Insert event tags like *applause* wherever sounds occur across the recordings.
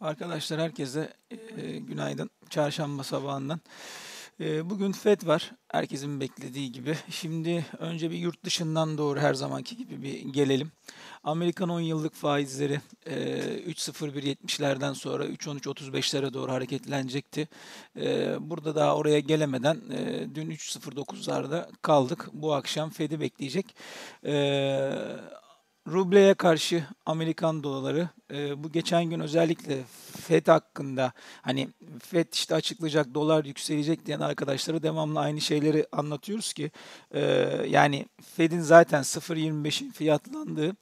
Arkadaşlar herkese e, günaydın. Çarşamba sabahından. E, bugün FED var. Herkesin beklediği gibi. Şimdi önce bir yurt dışından doğru her zamanki gibi bir gelelim. Amerikan 10 yıllık faizleri e, 3.01.70'lerden sonra 3.13.35'lere doğru hareketlenecekti. E, burada daha oraya gelemeden e, dün 3.09'larda kaldık. Bu akşam Fed'i bekleyecek. E, Rubleye karşı Amerikan doları e, bu geçen gün özellikle FED hakkında hani FED işte açıklayacak dolar yükselecek diyen arkadaşlara devamlı aynı şeyleri anlatıyoruz ki e, yani FED'in zaten 0.25'in fiyatlandığı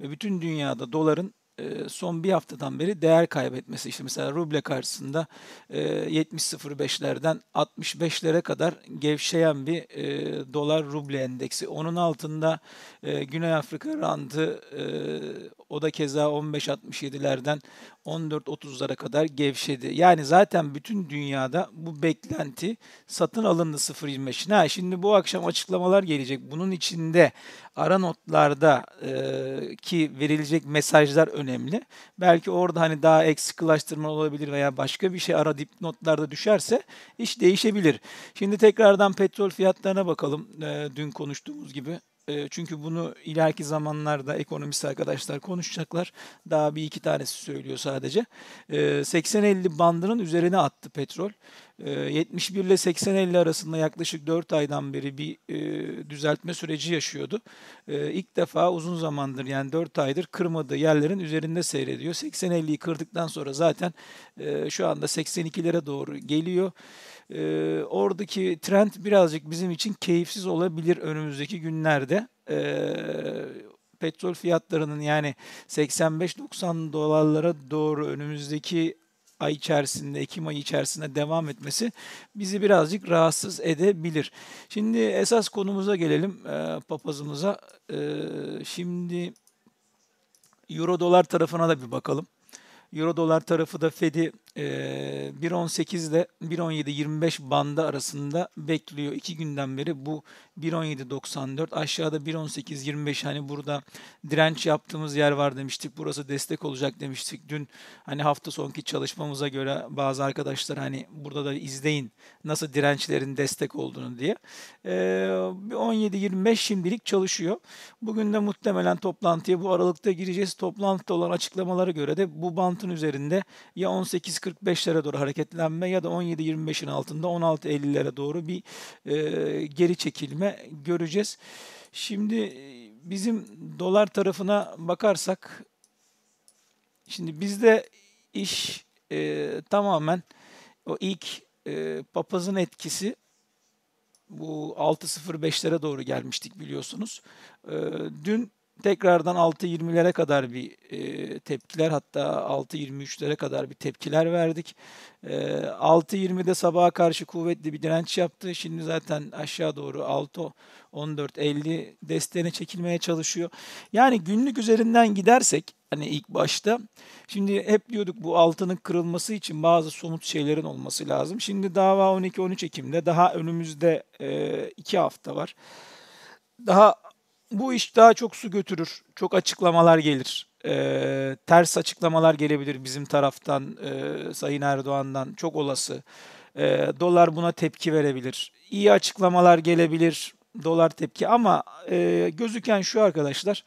ve bütün dünyada doların e, son bir haftadan beri değer kaybetmesi. İşte mesela ruble karşısında 70.05'lerden e, 65'lere kadar gevşeyen bir e, dolar ruble endeksi. Onun altında Güney Afrika randı o da keza 15-67 15.67'lerden 14.30'lara kadar gevşedi. Yani zaten bütün dünyada bu beklenti satın alındı 0.25'in. Ha, şimdi bu akşam açıklamalar gelecek. Bunun içinde ara notlarda e, ki verilecek mesajlar önemli. Belki orada hani daha eksiklaştırma olabilir veya başka bir şey ara dipnotlarda düşerse iş değişebilir. Şimdi tekrardan petrol fiyatlarına bakalım. E, dün konuştuğumuz gibi e, çünkü bunu ileriki zamanlarda ekonomist arkadaşlar konuşacaklar. Daha bir iki tanesi söylüyor sadece. E, ee, 80-50 bandının üzerine attı petrol. E, ee, 71 ile 80-50 arasında yaklaşık 4 aydan beri bir e, düzeltme süreci yaşıyordu. E, ilk defa uzun zamandır yani 4 aydır kırmadığı yerlerin üzerinde seyrediyor. 80-50'yi kırdıktan sonra zaten e, şu anda 82'lere doğru geliyor e, oradaki trend birazcık bizim için keyifsiz olabilir önümüzdeki günlerde. E, petrol fiyatlarının yani 85-90 dolarlara doğru önümüzdeki ay içerisinde, Ekim ayı içerisinde devam etmesi bizi birazcık rahatsız edebilir. Şimdi esas konumuza gelelim e, papazımıza. E, şimdi Euro dolar tarafına da bir bakalım. Euro dolar tarafı da Fed'i 1.18 ee, ile 25 bandı arasında bekliyor. iki günden beri bu 117-94. aşağıda 118-25. hani burada direnç yaptığımız yer var demiştik. Burası destek olacak demiştik. Dün hani hafta sonki çalışmamıza göre bazı arkadaşlar hani burada da izleyin nasıl dirençlerin destek olduğunu diye. 17.25 ee, şimdilik çalışıyor. Bugün de muhtemelen toplantıya bu aralıkta gireceğiz. Toplantıda olan açıklamalara göre de bu bantın üzerinde ya 18 18.45'lere doğru hareketlenme ya da 17.25'in altında 16.50'lere doğru bir e, geri çekilme göreceğiz. Şimdi e, bizim dolar tarafına bakarsak şimdi bizde iş e, tamamen o ilk e, papazın etkisi bu 6.05'lere doğru gelmiştik biliyorsunuz. E, dün Tekrardan 6.20'lere kadar bir e, tepkiler hatta 6.23'lere kadar bir tepkiler verdik. E, 6.20'de sabaha karşı kuvvetli bir direnç yaptı. Şimdi zaten aşağı doğru 6.14.50 desteğine çekilmeye çalışıyor. Yani günlük üzerinden gidersek hani ilk başta şimdi hep diyorduk bu altının kırılması için bazı somut şeylerin olması lazım. Şimdi dava 12-13 Ekim'de daha önümüzde e, iki hafta var. Daha bu iş daha çok su götürür. Çok açıklamalar gelir. E, ters açıklamalar gelebilir bizim taraftan, e, Sayın Erdoğan'dan. Çok olası. E, dolar buna tepki verebilir. İyi açıklamalar gelebilir. Dolar tepki ama e, gözüken şu arkadaşlar.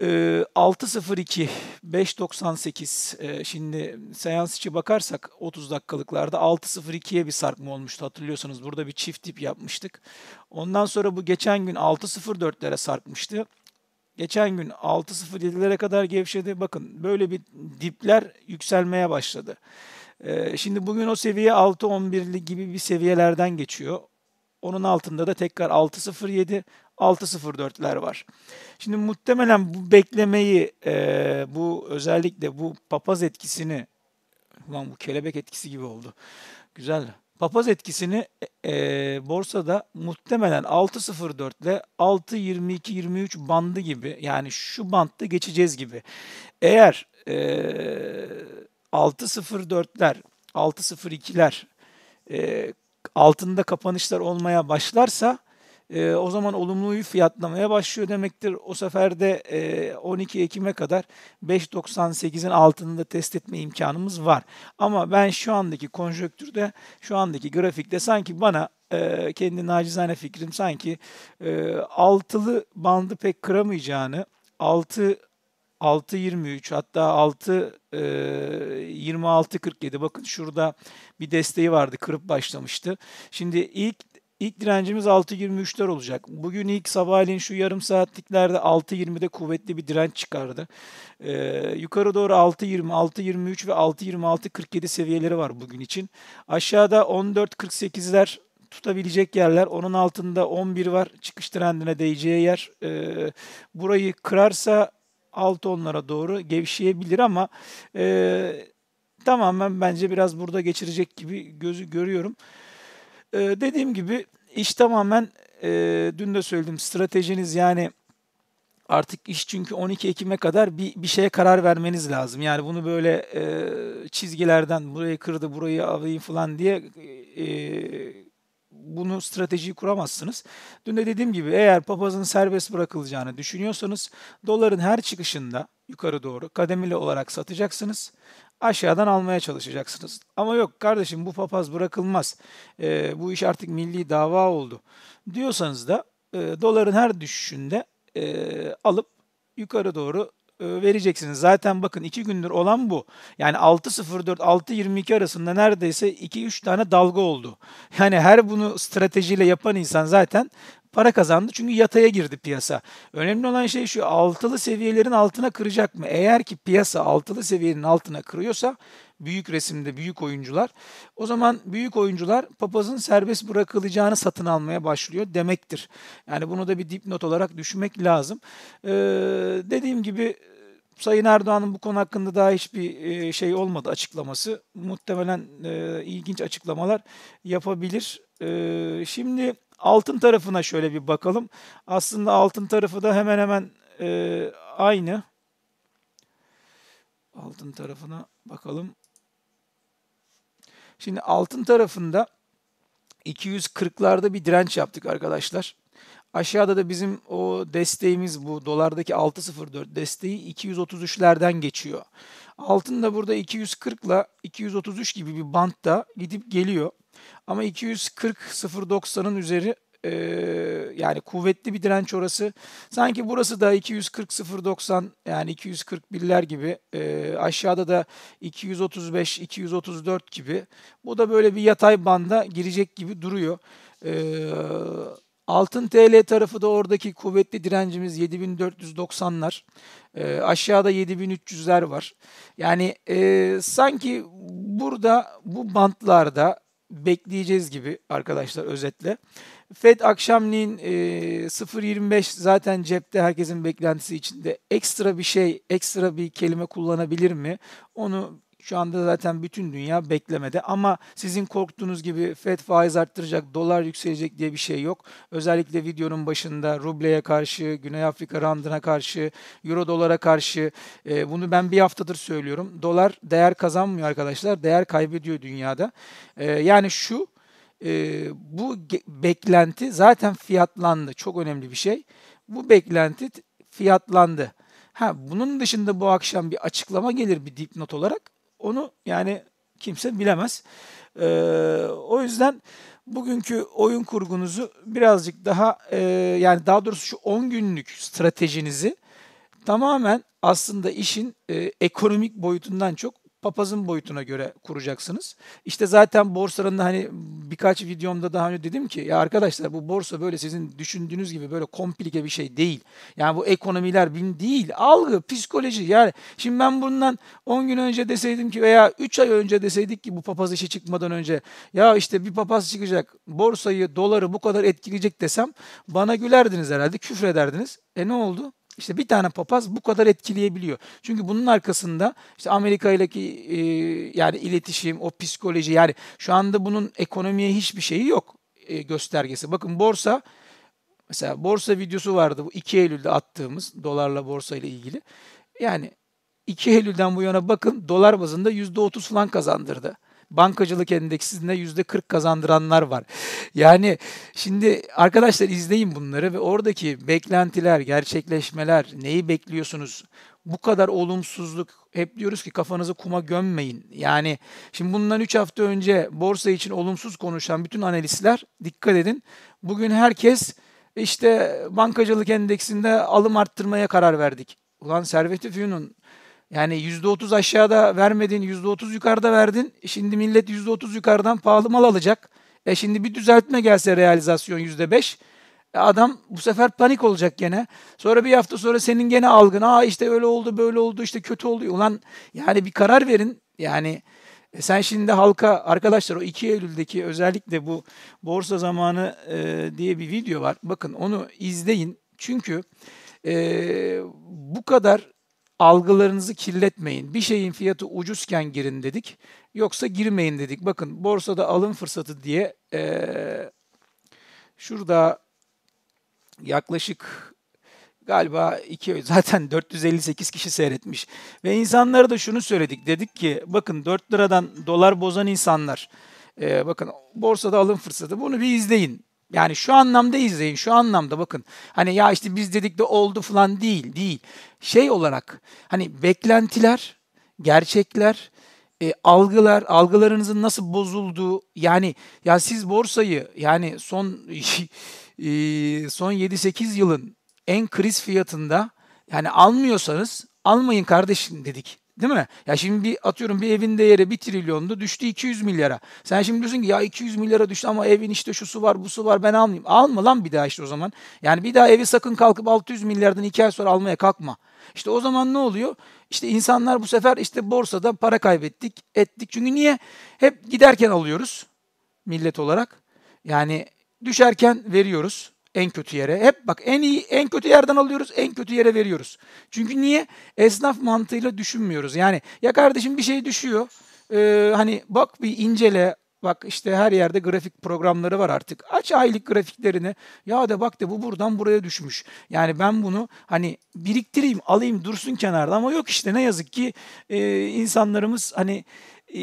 6.02, 5.98 e, şimdi seans içi bakarsak 30 dakikalıklarda 6.02'ye bir sarkma olmuştu hatırlıyorsanız. Burada bir çift dip yapmıştık. Ondan sonra bu geçen gün 6.04'lere sarkmıştı. Geçen gün 6.07'lere kadar gevşedi. Bakın böyle bir dipler yükselmeye başladı. E, şimdi bugün o seviye 6.11'li gibi bir seviyelerden geçiyor. Onun altında da tekrar 6.07, 6.04'ler var. Şimdi muhtemelen bu beklemeyi, e, bu özellikle bu papaz etkisini, ulan bu kelebek etkisi gibi oldu. Güzel. Papaz etkisini e, borsada muhtemelen 6.04 ile 6.22-23 bandı gibi yani şu bantta geçeceğiz gibi. Eğer e, 6.04'ler, 6.02'ler e, altında kapanışlar olmaya başlarsa e, o zaman olumluyu fiyatlamaya başlıyor demektir. O sefer de e, 12 Ekim'e kadar 5.98'in altında test etme imkanımız var. Ama ben şu andaki konjöktürde, şu andaki grafikte sanki bana e, kendi nacizane fikrim sanki e, altılı bandı pek kıramayacağını, 6 6.23 hatta 6 e, 47. bakın şurada bir desteği vardı kırıp başlamıştı. Şimdi ilk İlk direncimiz 6.23'ler olacak. Bugün ilk sabahleyin şu yarım saatliklerde 6.20'de kuvvetli bir direnç çıkardı. Ee, yukarı doğru 6.20, 6.23 ve 6.26-47 seviyeleri var bugün için. Aşağıda 14.48'ler tutabilecek yerler. Onun altında 11 var. Çıkış trendine değeceği yer. Ee, burayı kırarsa alt onlara doğru gevşeyebilir ama e, tamamen bence biraz burada geçirecek gibi gözü görüyorum. E, dediğim gibi iş tamamen e, dün de söyledim stratejiniz yani artık iş çünkü 12 Ekim'e kadar bir, bir şeye karar vermeniz lazım. Yani bunu böyle e, çizgilerden burayı kırdı burayı alayım falan diye e, bunu stratejiyi kuramazsınız. Dün de dediğim gibi eğer papazın serbest bırakılacağını düşünüyorsanız doların her çıkışında yukarı doğru kademeli olarak satacaksınız. Aşağıdan almaya çalışacaksınız. Ama yok kardeşim bu papaz bırakılmaz. E, bu iş artık milli dava oldu diyorsanız da e, doların her düşüşünde e, alıp yukarı doğru e, vereceksiniz. Zaten bakın 2 gündür olan bu. Yani 6.04-6.22 arasında neredeyse 2-3 tane dalga oldu. *laughs* Yani her bunu stratejiyle yapan insan zaten para kazandı çünkü yataya girdi piyasa. Önemli olan şey şu altılı seviyelerin altına kıracak mı? Eğer ki piyasa altılı seviyenin altına kırıyorsa büyük resimde büyük oyuncular o zaman büyük oyuncular papazın serbest bırakılacağını satın almaya başlıyor demektir. Yani bunu da bir dipnot olarak düşünmek lazım. Ee, dediğim gibi Sayın Erdoğan'ın bu konu hakkında daha hiçbir e, şey olmadı açıklaması. Muhtemelen e, ilginç açıklamalar yapabilir. E, şimdi altın tarafına şöyle bir bakalım. Aslında altın tarafı da hemen hemen e, aynı. Altın tarafına bakalım. Şimdi altın tarafında 240'larda bir direnç yaptık arkadaşlar. Aşağıda da bizim o desteğimiz bu dolardaki 6.04 desteği 233'lerden geçiyor. Altın da burada 240 ile 233 gibi bir bantta gidip geliyor. Ama 240 0.90'ın üzeri e, yani kuvvetli bir direnç orası. Sanki burası da 240-090 yani 241'ler gibi e, aşağıda da 235-234 gibi. Bu da böyle bir yatay banda girecek gibi duruyor. E, Altın TL tarafı da oradaki kuvvetli direncimiz 7490'lar. E, ee, aşağıda 7300'ler var. Yani e, sanki burada bu bantlarda bekleyeceğiz gibi arkadaşlar özetle. Fed akşamleyin e, 0.25 zaten cepte herkesin beklentisi içinde. Ekstra bir şey, ekstra bir kelime kullanabilir mi? Onu şu anda zaten bütün dünya beklemede ama sizin korktuğunuz gibi FED faiz arttıracak, dolar yükselecek diye bir şey yok. Özellikle videonun başında rubleye karşı, Güney Afrika randına karşı, euro dolara karşı e, bunu ben bir haftadır söylüyorum. Dolar değer kazanmıyor arkadaşlar, değer kaybediyor dünyada. E, yani şu e, bu beklenti zaten fiyatlandı. Çok önemli bir şey. Bu beklenti fiyatlandı. Ha bunun dışında bu akşam bir açıklama gelir bir dipnot olarak. Onu yani kimse bilemez. E, o yüzden bugünkü oyun kurgunuzu birazcık daha e, yani daha doğrusu şu 10 günlük stratejinizi tamamen aslında işin e, ekonomik boyutundan çok papazın boyutuna göre kuracaksınız. İşte zaten borsanın hani birkaç videomda daha önce dedim ki ya arkadaşlar bu borsa böyle sizin düşündüğünüz gibi böyle komplike bir şey değil. Yani bu ekonomiler bin değil. Algı, psikoloji. Yani şimdi ben bundan 10 gün önce deseydim ki veya 3 ay önce deseydik ki bu papaz işe çıkmadan önce ya işte bir papaz çıkacak borsayı, doları bu kadar etkileyecek desem bana gülerdiniz herhalde, küfrederdiniz. E ne oldu? İşte bir tane papaz bu kadar etkileyebiliyor. Çünkü bunun arkasında işte Amerika ile ki e, yani iletişim, o psikoloji yani şu anda bunun ekonomiye hiçbir şeyi yok e, göstergesi. Bakın borsa mesela borsa videosu vardı bu 2 Eylül'de attığımız dolarla borsa ile ilgili. Yani 2 Eylül'den bu yana bakın dolar bazında %30 falan kazandırdı bankacılık endeksinde yüzde 40 kazandıranlar var. Yani şimdi arkadaşlar izleyin bunları ve oradaki beklentiler, gerçekleşmeler, neyi bekliyorsunuz? Bu kadar olumsuzluk hep diyoruz ki kafanızı kuma gömmeyin. Yani şimdi bundan 3 hafta önce borsa için olumsuz konuşan bütün analistler dikkat edin. Bugün herkes işte bankacılık endeksinde alım arttırmaya karar verdik. Ulan Servet Üfü'nün yani %30 aşağıda vermedin, %30 yukarıda verdin. Şimdi millet %30 yukarıdan pahalı mal alacak. E şimdi bir düzeltme gelse realizasyon %5. E adam bu sefer panik olacak gene. Sonra bir hafta sonra senin gene algın. Aa işte öyle oldu, böyle oldu, işte kötü oluyor. Ulan yani bir karar verin. Yani e sen şimdi halka arkadaşlar o 2 Eylül'deki özellikle bu borsa zamanı e, diye bir video var. Bakın onu izleyin. Çünkü e, bu kadar algılarınızı kirletmeyin. Bir şeyin fiyatı ucuzken girin dedik. Yoksa girmeyin dedik. Bakın borsada alım fırsatı diye e, şurada yaklaşık galiba iki zaten 458 kişi seyretmiş. Ve insanlara da şunu söyledik. Dedik ki bakın 4 liradan dolar bozan insanlar e, bakın borsada alım fırsatı bunu bir izleyin. Yani şu anlamda izleyin, şu anlamda bakın. Hani ya işte biz dedik de oldu falan değil, değil. Şey olarak hani beklentiler, gerçekler, e, algılar, algılarınızın nasıl bozulduğu yani ya siz borsayı yani son *laughs* e, son 7-8 yılın en kriz fiyatında yani almıyorsanız almayın kardeşim dedik. Değil mi? Ya şimdi bir atıyorum bir evin değeri 1 trilyondu düştü 200 milyara. Sen şimdi diyorsun ki ya 200 milyara düştü ama evin işte şu su var bu su var ben almayayım. Alma lan bir daha işte o zaman. Yani bir daha evi sakın kalkıp 600 milyardan 2 ay sonra almaya kalkma. İşte o zaman ne oluyor? İşte insanlar bu sefer işte borsada para kaybettik ettik. Çünkü niye? Hep giderken alıyoruz millet olarak. Yani düşerken veriyoruz en kötü yere. Hep bak en iyi en kötü yerden alıyoruz, en kötü yere veriyoruz. Çünkü niye? Esnaf mantığıyla düşünmüyoruz. Yani ya kardeşim bir şey düşüyor. Ee, hani bak bir incele, Bak işte her yerde grafik programları var artık. Aç aylık grafiklerini. Ya de bak de bu buradan buraya düşmüş. Yani ben bunu hani biriktireyim, alayım dursun kenarda ama yok işte ne yazık ki e, insanlarımız hani e,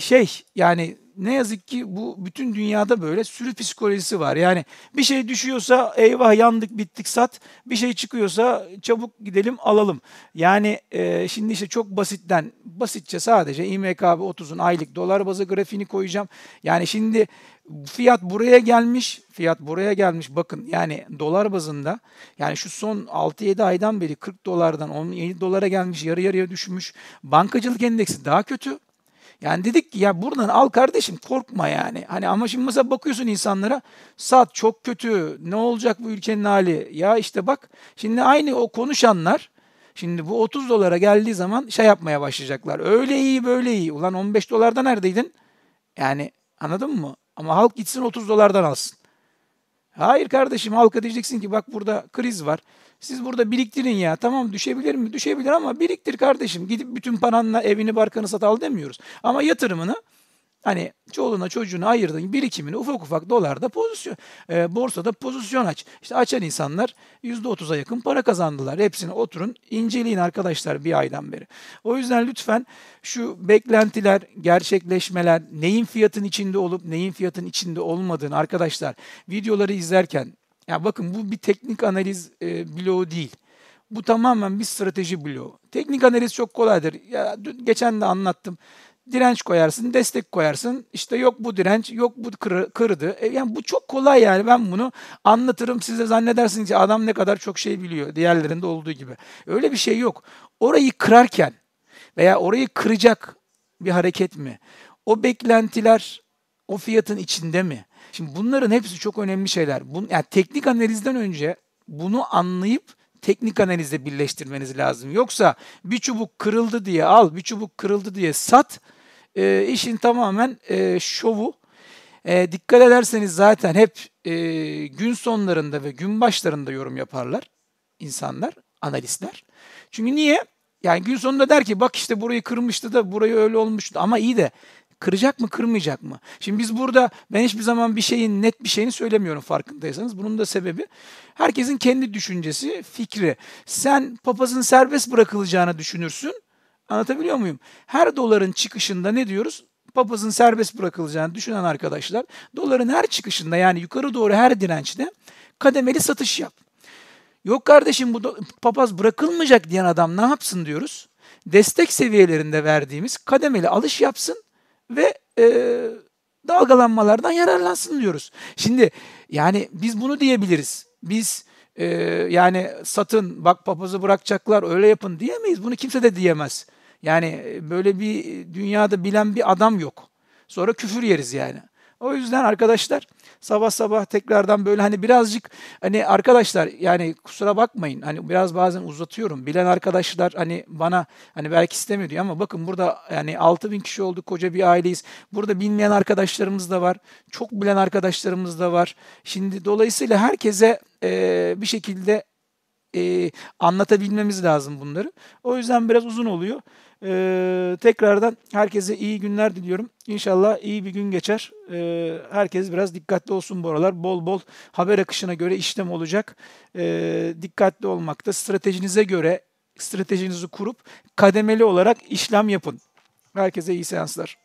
şey yani ne yazık ki bu bütün dünyada böyle sürü psikolojisi var. Yani bir şey düşüyorsa eyvah yandık bittik sat. Bir şey çıkıyorsa çabuk gidelim alalım. Yani e, şimdi işte çok basitten basitçe sadece İMKB 30'un aylık dolar bazı grafiğini koyacağım. Yani şimdi fiyat buraya gelmiş. Fiyat buraya gelmiş. Bakın yani dolar bazında yani şu son 6-7 aydan beri 40 dolardan 17 dolara gelmiş yarı yarıya düşmüş. Bankacılık endeksi daha kötü. Yani dedik ki ya buradan al kardeşim korkma yani. Hani ama şimdi mesela bakıyorsun insanlara saat çok kötü ne olacak bu ülkenin hali. Ya işte bak şimdi aynı o konuşanlar şimdi bu 30 dolara geldiği zaman şey yapmaya başlayacaklar. Öyle iyi böyle iyi. Ulan 15 dolarda neredeydin? Yani anladın mı? Ama halk gitsin 30 dolardan alsın. Hayır kardeşim halka diyeceksin ki bak burada kriz var. Siz burada biriktirin ya. Tamam düşebilir mi? Düşebilir ama biriktir kardeşim. Gidip bütün paranla evini barkanı sat al demiyoruz. Ama yatırımını Hani çoluğuna çocuğuna ayırdığın birikimini ufak ufak dolarda pozisyon, e, borsada pozisyon aç. İşte açan insanlar %30'a yakın para kazandılar. Hepsini oturun inceleyin arkadaşlar bir aydan beri. O yüzden lütfen şu beklentiler, gerçekleşmeler, neyin fiyatın içinde olup neyin fiyatın içinde olmadığını arkadaşlar videoları izlerken ya bakın bu bir teknik analiz e, bloğu değil. Bu tamamen bir strateji bloğu. Teknik analiz çok kolaydır. Ya dün, geçen de anlattım. Direnç koyarsın, destek koyarsın. İşte yok bu direnç, yok bu kır, kırdı. E, yani bu çok kolay yani. Ben bunu anlatırım size zannedersiniz ki adam ne kadar çok şey biliyor diğerlerinde olduğu gibi. Öyle bir şey yok. Orayı kırarken veya orayı kıracak bir hareket mi? O beklentiler o fiyatın içinde mi? Şimdi bunların hepsi çok önemli şeyler. Bun, yani teknik analizden önce bunu anlayıp teknik analizle birleştirmeniz lazım. Yoksa bir çubuk kırıldı diye al, bir çubuk kırıldı diye sat. E, işin tamamen e, şovu. E, dikkat ederseniz zaten hep e, gün sonlarında ve gün başlarında yorum yaparlar insanlar, analistler. Çünkü niye? Yani gün sonunda der ki bak işte burayı kırmıştı da burayı öyle olmuştu ama iyi de Kıracak mı, kırmayacak mı? Şimdi biz burada ben hiçbir zaman bir şeyin net bir şeyini söylemiyorum farkındaysanız. Bunun da sebebi herkesin kendi düşüncesi, fikri. Sen papazın serbest bırakılacağını düşünürsün. Anlatabiliyor muyum? Her doların çıkışında ne diyoruz? Papazın serbest bırakılacağını düşünen arkadaşlar doların her çıkışında yani yukarı doğru her dirençte kademeli satış yap. Yok kardeşim bu papaz bırakılmayacak diyen adam ne yapsın diyoruz? Destek seviyelerinde verdiğimiz kademeli alış yapsın ve e, dalgalanmalardan yararlansın diyoruz. Şimdi yani biz bunu diyebiliriz. Biz e, yani satın bak papazı bırakacaklar öyle yapın diyemeyiz. Bunu kimse de diyemez. Yani e, böyle bir dünyada bilen bir adam yok. Sonra küfür yeriz yani. O yüzden arkadaşlar sabah sabah tekrardan böyle hani birazcık hani arkadaşlar yani kusura bakmayın hani biraz bazen uzatıyorum. Bilen arkadaşlar hani bana hani belki istemiyor diyor ama bakın burada yani 6000 kişi olduk koca bir aileyiz. Burada bilmeyen arkadaşlarımız da var. Çok bilen arkadaşlarımız da var. Şimdi dolayısıyla herkese e, bir şekilde e, anlatabilmemiz lazım bunları. O yüzden biraz uzun oluyor. E, tekrardan herkese iyi günler diliyorum. İnşallah iyi bir gün geçer. E, herkes biraz dikkatli olsun bu aralar. Bol bol haber akışına göre işlem olacak. E, dikkatli olmakta stratejinize göre stratejinizi kurup kademeli olarak işlem yapın. Herkese iyi seanslar.